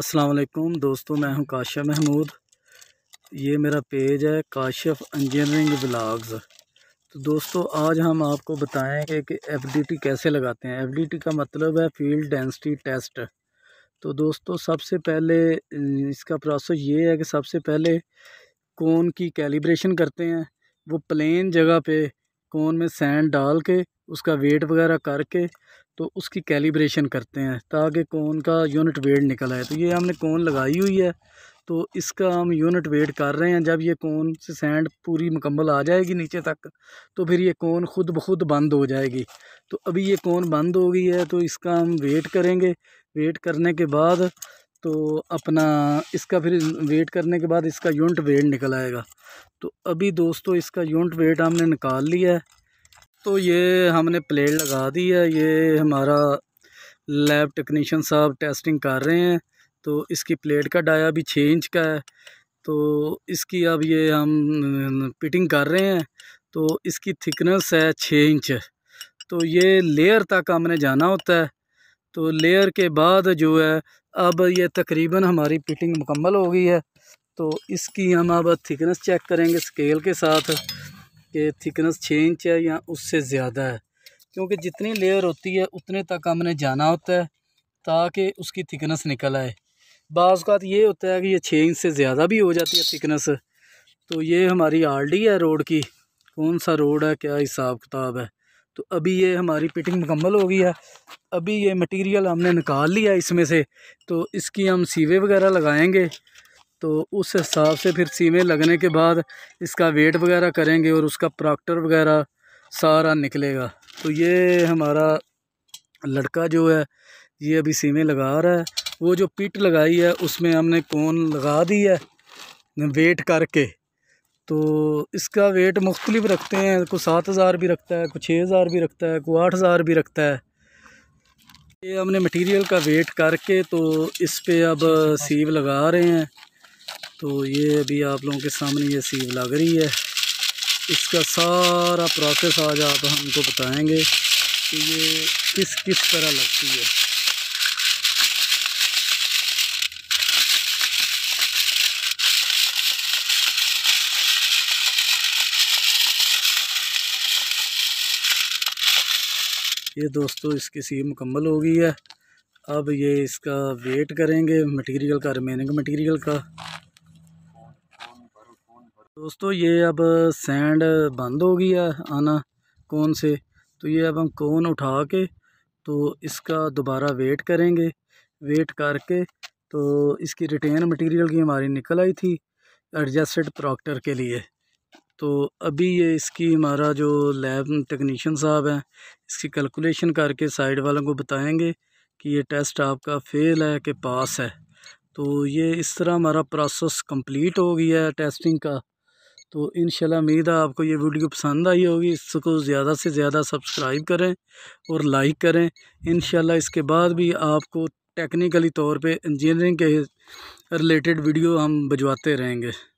असलकुम दोस्तों मैं हूं काशिफ महमूद ये मेरा पेज है काशिफ इंजीनियरिंग ब्लाग्स तो दोस्तों आज हम आपको बताएंगे कि एफ कैसे लगाते हैं एफ का मतलब है फील्ड डेंसिटी टेस्ट तो दोस्तों सबसे पहले इसका प्रोसेस ये है कि सबसे पहले कौन की कैलिब्रेशन करते हैं वो प्लेन जगह पे कोन में सैंड डाल के उसका वेट वगैरह करके तो उसकी कैलिब्रेशन करते हैं ताकि कोन का यूनिट वेट निकल आए तो ये हमने कोन लगाई हुई है तो इसका हम यूनिट वेट कर रहे हैं जब ये कोन से सैंड पूरी मुकम्मल आ जाएगी नीचे तक तो फिर ये कोन ख़ुद ब खुद बंद हो जाएगी तो अभी ये कोन बंद हो गई है तो इसका हम वेट करेंगे वेट करने के बाद तो अपना इसका फिर वेट करने के बाद इसका यूनिट वेट निकल आएगा तो अभी दोस्तों इसका यूनिट वेट हमने निकाल लिया है तो ये हमने प्लेट लगा दी है ये हमारा लैब टेक्नीशियन साहब टेस्टिंग कर रहे हैं तो इसकी प्लेट का डाया भी छः इंच का है तो इसकी अब ये हम पिटिंग कर रहे हैं तो इसकी थिकनेस है छः इंच तो ये लेयर तक हमने जाना होता है तो लेयर के बाद जो है अब ये तकरीबन हमारी फिटिंग मुकम्मल हो गई है तो इसकी हम अब थिकनेस चेक करेंगे स्केल के साथ कि थिकनेस छः इंच है या उससे ज़्यादा है क्योंकि जितनी लेयर होती है उतने तक हमने जाना होता है ताकि उसकी थिकनेस निकल आए बात ये होता है कि ये छः इंच से ज़्यादा भी हो जाती है थिकनेस तो ये हमारी आर डी है रोड की कौन सा रोड है क्या हिसाब किताब है तो अभी ये हमारी पिटिंग मुकम्मल हो गई है अभी ये मटेरियल हमने निकाल लिया इसमें से तो इसकी हम सीवे वगैरह लगाएंगे तो उस हिसाब से फिर सीवे लगने के बाद इसका वेट वगैरह करेंगे और उसका प्रॉक्टर वगैरह सारा निकलेगा तो ये हमारा लड़का जो है ये अभी सीमें लगा रहा है वो जो पिट लगाई है उसमें हमने कौन लगा दी है वेट करके तो इसका वेट मुख्तलिफ रखते हैं कुछ सात हज़ार भी रखता है कुछ छः हज़ार भी रखता है कोई आठ हज़ार भी रखता है ये हमने मटेरियल का वेट करके तो इस पर अब सीव लगा रहे हैं तो ये अभी आप लोगों के सामने ये सीव लग रही है इसका सारा प्रोसेस आज आप हमको बताएंगे कि ये किस किस तरह लगती है ये दोस्तों इसकी सी मुकम्मल हो गई है अब ये इसका वेट करेंगे मटेरियल का रिमेनिंग मटेरियल का दोस्तों ये अब सैंड बंद हो गया आना कौन से तो ये अब हम कौन उठा के तो इसका दोबारा वेट करेंगे वेट करके तो इसकी रिटेन मटेरियल की हमारी निकल आई थी एडजस्टेड प्रॉक्टर के लिए तो अभी ये इसकी हमारा जो लैब टेक्नीशियन साहब हैं इसकी कैलकुलेशन करके साइड वालों को बताएंगे कि ये टेस्ट आपका फ़ेल है कि पास है तो ये इस तरह हमारा प्रोसेस कंप्लीट हो गया है टेस्टिंग का तो इन उम्मीद है आपको ये वीडियो पसंद आई होगी इसको ज़्यादा से ज़्यादा सब्सक्राइब करें और लाइक करें इन इसके बाद भी आपको टेक्निकली तौर पे इंजीनियरिंग के रिलेटेड वीडियो हम भिजवाते रहेंगे